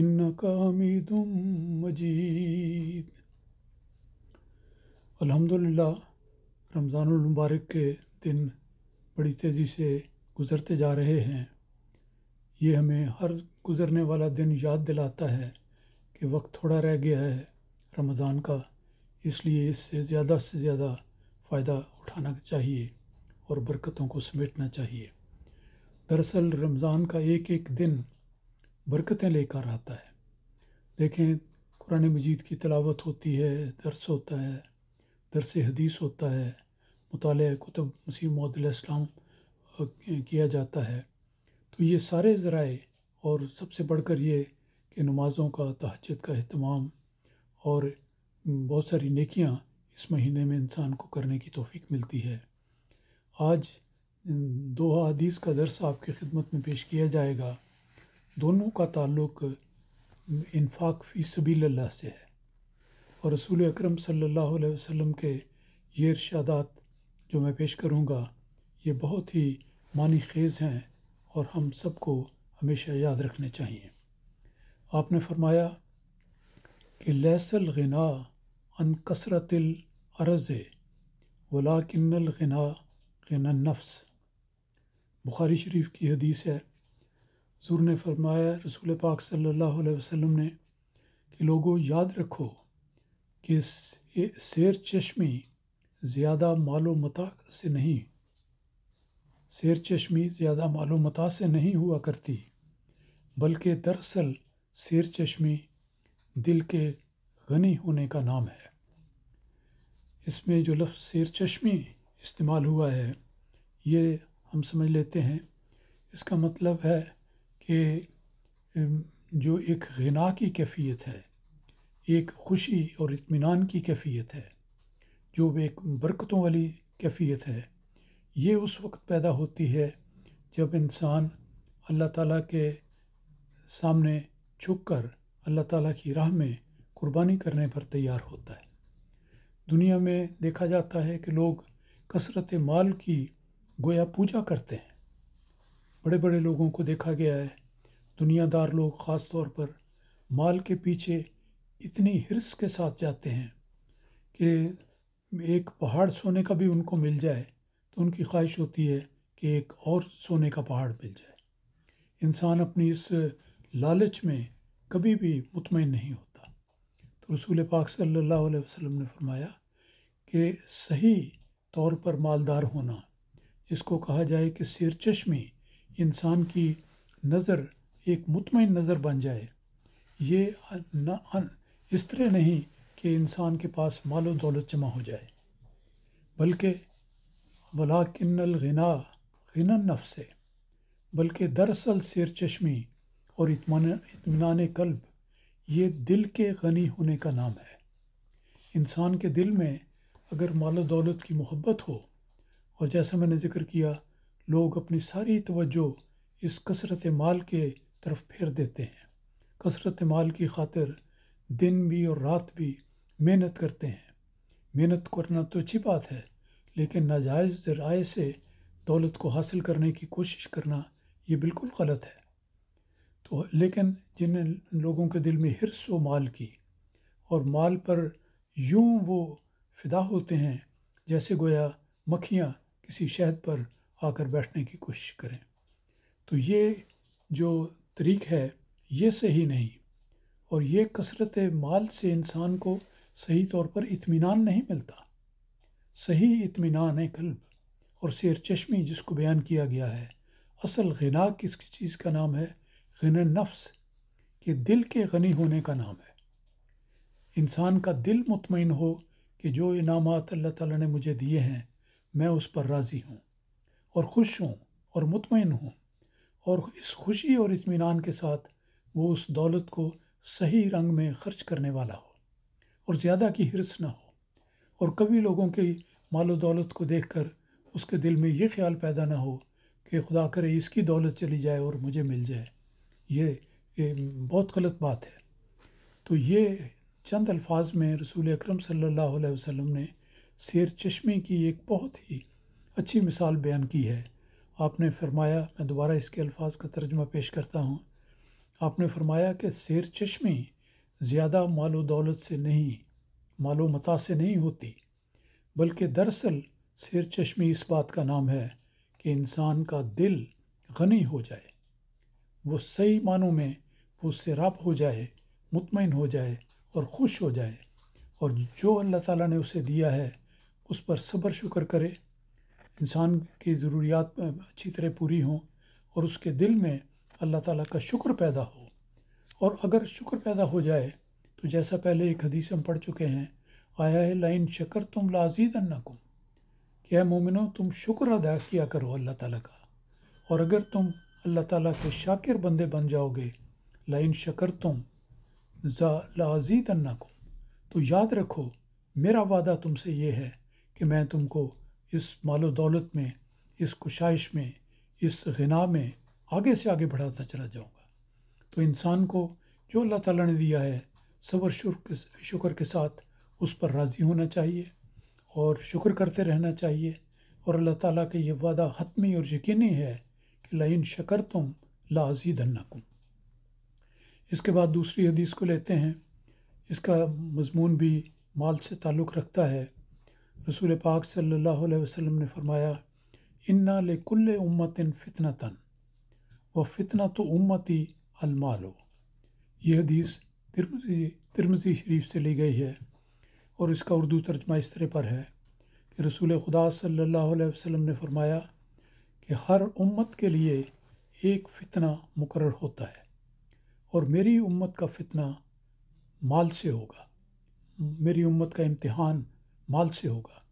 इन्नकामिदुम मजीद अल्हम्दुलिल्लाह रमज़ानुल मुबारक के दिन बड़ी तेज़ी से गुज़रते जा रहे हैं ये हमें हर गुज़रने वाला दिन याद दिलाता है कि वक्त थोड़ा रह गया है रमज़ान का इसलिए इससे ज़्यादा से ज़्यादा फ़ायदा उठाना चाहिए और बरकतों को समेटना चाहिए दरअसल रमज़ान का एक एक दिन बरकतें लेकर आता है देखें कुरान मजीद की तलावत होती है दर्स होता है दरस हदीस होता है मुताल कुतुब मसीह मदलाम किया जाता है तो ये सारे ज़राए और सबसे बढ़कर ये कि नमाज़ों का तहजद का अहतमाम और बहुत सारी नेकियां इस महीने में इंसान को करने की तोफ़ी मिलती है आज दो हदीस का दर्स आपकी खिदमत में पेश किया जाएगा दोनों का ताल्लुक इन्फाक फ़ी सभी से है और रसूल अकरम सल्लल्लाहु अलैहि वसल्लम के ये इर्शादात जो मैं पेश करूँगा ये बहुत ही मानी खेज़ हैं और हम सबको हमेशा याद रखने चाहिए आपने फरमाया कि लैसल गना अन कसरतिल अरज़ वला किन्नल गना गना नफ्स बुखारी शरीफ की हदीस है हजूर ने फरमाया रसूल पाक सल्लल्लाहु अलैहि वसल्लम ने कि लोगों याद रखो कि शेर चश्मी ज़्यादा मालो मता से नहीं शेर चश्मी ज़्यादा मालो मता से नहीं हुआ करती बल्कि दरअसल शेर चश्मी दिल के गनी होने का नाम है इसमें जो लफ्ज़ शेर चश्मी इस्तेमाल हुआ है ये हम समझ लेते हैं इसका मतलब है कि जो एक गना की कैफियत है एक खुशी और इतमान की कैफियत है जो एक बरकतों वाली कैफियत है ये उस वक्त पैदा होती है जब इंसान अल्लाह ताला के सामने झुक कर अल्लाह ताला की राह में कुर्बानी करने पर तैयार होता है दुनिया में देखा जाता है कि लोग कसरत माल की गोया पूजा करते हैं बड़े बड़े लोगों को देखा गया है दुनियादार लोग ख़ास तौर पर माल के पीछे इतनी हिरस के साथ जाते हैं कि एक पहाड़ सोने का भी उनको मिल जाए तो उनकी ख्वाहिश होती है कि एक और सोने का पहाड़ मिल जाए इंसान अपनी इस लालच में कभी भी मुतमिन नहीं होता तो रसूल पाक सल्लल्लाहु अलैहि वसल्लम ने फरमाया कि सही तौर पर मालदार होना जिसको कहा जाए कि सिरचश्मी इंसान की नज़र एक मुतमिन नज़र बन जाए ये न, न, इस तरह नहीं कि इंसान के पास मालो दौलत जमा हो जाए बल्कि वला किन्नल गना गना नफ से बल्कि दरअसल सिर चश्मी और इतमान कल्ब ये दिल के गनी होने का नाम है इंसान के दिल में अगर मालो दौलत की मोहब्बत हो और जैसा मैंने ज़िक्र किया लोग अपनी सारी तवज्जो इस कसरत माल के तरफ फेर देते हैं कसरत माल की खातिर दिन भी और रात भी मेहनत करते हैं मेहनत करना तो अच्छी बात है लेकिन नाजायज़ ज़राए से दौलत को हासिल करने की कोशिश करना ये बिल्कुल गलत है तो लेकिन जिन लोगों के दिल में हिरस व माल की और माल पर यूं वो फिदा होते हैं जैसे गोया मक्खियाँ किसी शहद पर आकर बैठने की कोशिश करें तो ये जो तरीक है ये सही नहीं और ये कसरत माल से इंसान को सही तौर पर इत्मीनान नहीं मिलता सही इत्मीनान है कल्ब और शेर चश्मी जिसको बयान किया गया है असल गना किस चीज़ का नाम है गन नफ्स के दिल के गनी होने का नाम है इंसान का दिल मुतमिन हो कि जो इनाम अल्लाह ताला ने मुझे दिए हैं मैं उस पर राज़ी हूँ और खुश हूँ और मुतमिन हूँ और इस खुशी और इतमान के साथ वो उस दौलत को सही रंग में खर्च करने वाला हो और ज़्यादा की हिरस ना हो और कभी लोगों के मालो दौलत को देख कर उसके दिल में ये ख्याल पैदा ना हो कि खुदा करे इसकी दौलत चली जाए और मुझे मिल जाए ये, ये बहुत गलत बात है तो ये चंद अल्फाज में रसूल अक्रम सल्ला वसम ने शेर चश्मे की एक बहुत ही अच्छी मिसाल बयान की है आपने फरमाया मैं दोबारा इसके अल्फाज का तर्जमा पेश करता हूँ आपने फरमाया कि शेर चश्मी ज़्यादा मालो दौलत से नहीं मालो मता से नहीं होती बल्कि दरअसल शेर चश्मे इस बात का नाम है कि इंसान का दिल गनी हो जाए वो सही मानों में वो सैराब हो जाए मुतमिन हो जाए और खुश हो जाए और जो अल्लाह ताला ने उसे दिया है उस पर सब्र शुक्र करे इंसान की ज़रूरियात अच्छी तरह पूरी हों और उसके दिल में अल्लाह ताला का शुक्र पैदा हो और अगर शुक्र पैदा हो जाए तो जैसा पहले एक हदीस हम पढ़ चुके हैं आया है लाइन शक्र तुम लाजीद अन्ना को क्या मोमिनो तुम शुक्र अदा किया करो अल्लाह ताला का और अगर तुम अल्लाह ताला के शाकिर बंदे बन जाओगे लाइन शक्र तुम लाजीद अन्ना को तो याद रखो मेरा वादा तुमसे ये है कि मैं तुमको इस मालो दौलत में इस कुशाइश में इस गना में आगे से आगे बढ़ाता चला जाऊँगा तो इंसान को जो अल्लाह ताला ने दिया है सबर शुक्र शुक्र के साथ उस पर राज़ी होना चाहिए और शुक्र करते रहना चाहिए और अल्लाह ताला का ये वादा हतमी और यकीनी है कि लाइन शकर तुम ला अजी लाजी धन्नाकुम इसके बाद दूसरी हदीस को लेते हैं इसका मजमून भी माल से ताल्लुक़ रखता है रसूल पाक सल्लल्लाहु अलैहि वसल्लम ने फरमाया इन्ना उम्मत उम्मतिन फ़ितनतन व फितना तो ही अलमाल हो यह हदीस तिरमजी तिरमजी शरीफ से ली गई है और इसका उर्दू तर्जमा इस तरह पर है कि रसूल खुदा सल्लल्लाहु अलैहि वसल्लम ने फरमाया कि हर उम्मत के लिए एक फ़ितना मुकर होता है और मेरी उम्मत का फ़ितना माल से होगा मेरी उम्मत का इम्तहान माल से होगा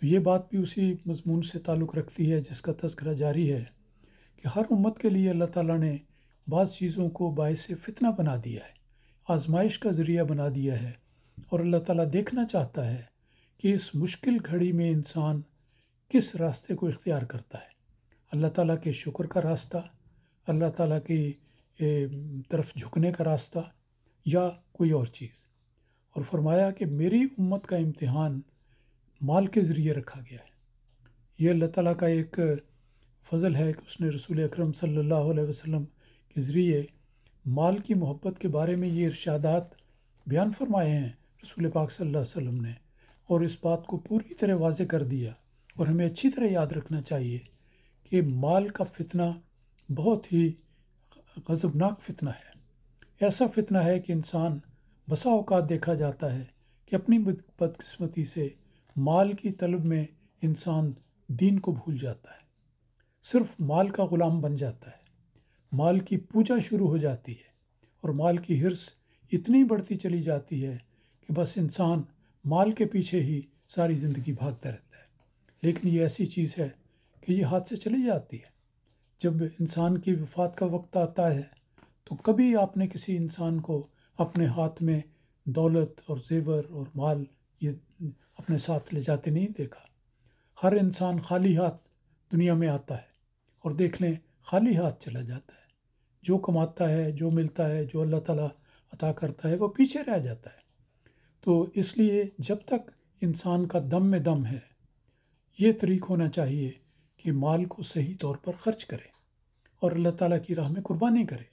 तो ये बात भी उसी मजमून से ताल्लुक़ रखती है जिसका तस्करा जारी है कि हर उम्मत के लिए अल्लाह ताला ने बाज़ चीज़ों को बायस फितना बना दिया है आजमाइश का ज़रिया बना दिया है और अल्लाह ताला देखना चाहता है कि इस मुश्किल घड़ी में इंसान किस रास्ते को इख्तियार करता है अल्लाह ताला के शुक्र का रास्ता अल्लाह ताला की तरफ झुकने का रास्ता या कोई और चीज़ और फरमाया कि मेरी उम्मत का इम्तहान माल के ज़रिए रखा गया है यह अल्लाह ताला का एक फ़ज़ल है कि उसने रसूल अकरम सल्लल्लाहु अलैहि वसल्लम के ज़रिए माल की मोहब्बत के बारे में ये इर्शादात बयान फरमाए हैं रसूल पाक सल्लल्लाहु अलैहि वसल्लम ने और इस बात को पूरी तरह वाज कर दिया और हमें अच्छी तरह याद रखना चाहिए कि माल का फितना बहुत ही गज़बनाक फितना है ऐसा फितना है कि इंसान बसा अवकात देखा जाता है कि अपनी बदकस्मती से माल की तलब में इंसान दीन को भूल जाता है सिर्फ माल का ग़ुलाम बन जाता है माल की पूजा शुरू हो जाती है और माल की हिरस इतनी बढ़ती चली जाती है कि बस इंसान माल के पीछे ही सारी ज़िंदगी भागता रहता है लेकिन ये ऐसी चीज़ है कि ये हाथ से चली जाती है जब इंसान की वफात का वक्त आता है तो कभी आपने किसी इंसान को अपने हाथ में दौलत और जेवर और माल ये अपने साथ ले जाते नहीं देखा हर इंसान खाली हाथ दुनिया में आता है और देख लें खाली हाथ चला जाता है जो कमाता है जो मिलता है जो अल्लाह ताला अता करता है वो पीछे रह जाता है तो इसलिए जब तक इंसान का दम में दम है ये तरीक होना चाहिए कि माल को सही तौर पर खर्च करें और अल्लाह ताला की राह में कुर्बानी करें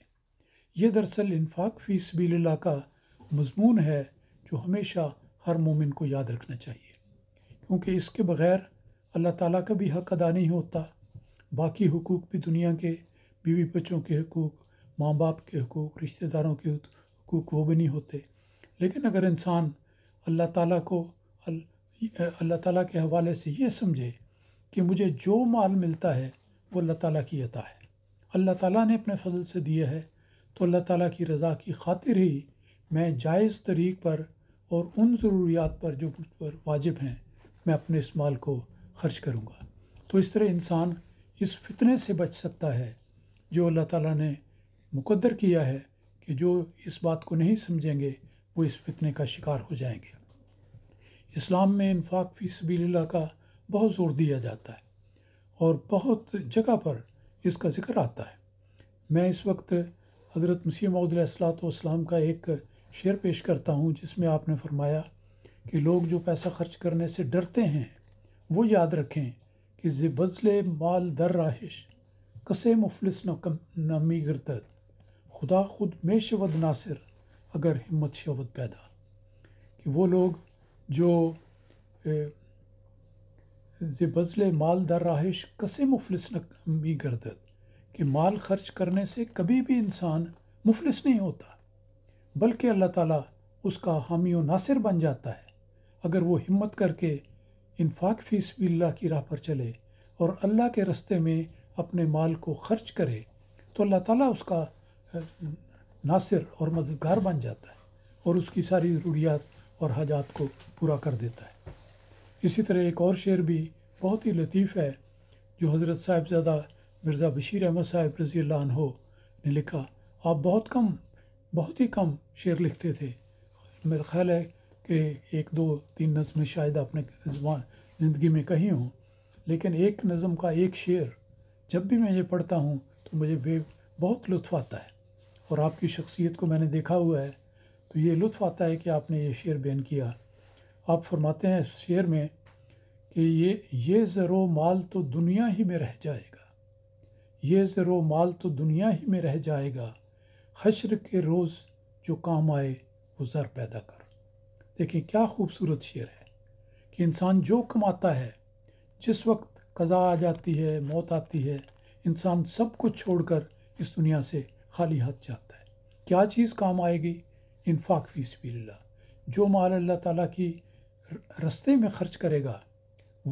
ये दरअसल इनफाक फ़ी सबीला का मजमून है जो हमेशा हर मोमिन को याद रखना चाहिए क्योंकि इसके बग़ैर अल्लाह ताला का भी हक अदा नहीं होता बाकी हकूक़ भी दुनिया के बीवी बच्चों के हकूक़ माँ बाप के हकूक़ रिश्तेदारों के हकूक़ वो भी नहीं होते लेकिन अगर इंसान अल्लाह ताला को अल्लाह ताला के हवाले से ये समझे कि मुझे जो माल मिलता है वो अल्लाह ताला की अता है अल्लाह ताला ने अपने फजल से दिया है तो अल्लाह ताला की रज़ा की खातिर ही मैं जायज़ तरीक़ पर और उन ज़रूरियात पर जो मुझ पर वाजिब हैं मैं अपने इस माल को खर्च करूँगा तो इस तरह इंसान इस फितने से बच सकता है जो अल्लाह ताला ने मुकद्दर किया है कि जो इस बात को नहीं समझेंगे वो इस फितने का शिकार हो जाएंगे इस्लाम में इन्फाक फ़ी सबील्ला का बहुत ज़ोर दिया जाता है और बहुत जगह पर इसका ज़िक्र आता है मैं इस वक्त हज़रत मसीह मौदलाम का एक शेर पेश करता हूँ जिसमें आपने फरमाया कि लोग जो पैसा खर्च करने से डरते हैं वो याद रखें कि बजल माल दर राहिश कसे मुफलिस नमी गिरद खुदा खुद में शवद नासिर अगर हिम्मत शवद पैदा कि वो लोग जो ज़बज़ल माल दर राहिश कसे मुफलिस नकमी गिरदत कि माल खर्च करने से कभी भी इंसान मुफलिस नहीं होता बल्कि अल्लाह ताला उसका हामी व नासिर बन जाता है अगर वो हिम्मत करके इन्फाक फीस भी अल्लाह की राह पर चले और अल्लाह के रस्ते में अपने माल को खर्च करे तो अल्लाह ताला उसका नासिर और मददगार बन जाता है और उसकी सारी ज़रूरियात और हाजात को पूरा कर देता है इसी तरह एक और शेर भी बहुत ही लतीफ़ है जो हज़रत साहिबज़ादा मिर्ज़ा बशीर अहमद साहब रजी हो ने लिखा आप बहुत कम बहुत ही कम शेर लिखते थे मेरा ख्याल है कि एक दो तीन नज़में शायद आपने जबान ज़िंदगी में कही हों लेकिन एक नज़म का एक शेर जब भी मैं ये पढ़ता हूँ तो मुझे बे बहुत लुत्फ आता है और आपकी शख्सियत को मैंने देखा हुआ है तो ये लुत्फ आता है कि आपने ये शेर बयान किया आप फरमाते हैं इस शेर में कि ये ये ज़रो माल तो दुनिया ही में रह जाएगा ये ज़रो माल तो दुनिया ही में रह जाएगा हशर के रोज़ जो काम आए वो ज़र पैदा कर देखें क्या खूबसूरत शेर है कि इंसान जो कमाता है जिस वक्त कज़ा आ जाती है मौत आती है इंसान सब कुछ छोड़कर इस दुनिया से खाली हाथ जाता है क्या चीज़ काम आएगी इनफाक फीस सबील्ला जो माल अल्लाह ताला की रस्ते में ख़र्च करेगा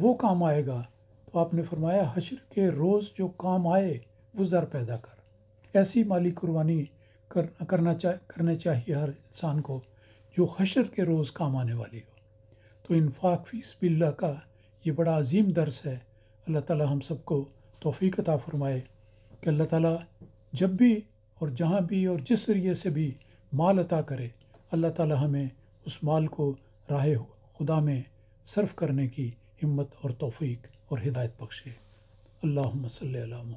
वो काम आएगा आपने फरमाया हशर के रोज़ जो काम आए वो ज़र पैदा कर ऐसी माली कुर्बानी कर करना चा करना चाहिए हर इंसान को जो हशर के रोज़ काम आने वाली हो तो फाक फीस बिल्ला का ये बड़ा अजीम दर्स है अल्लाह ताला हम सबको तोफ़ी अता फ़रमाए कि अल्लाह ताला जब भी और जहाँ भी और जिस जरिए से भी माल अता करे अल्लाह ताला हमें उस माल को राह खुदा में सर्फ करने की हिम्मत और तोफ़ीक और हिदायत बख्शे अल्लाह सल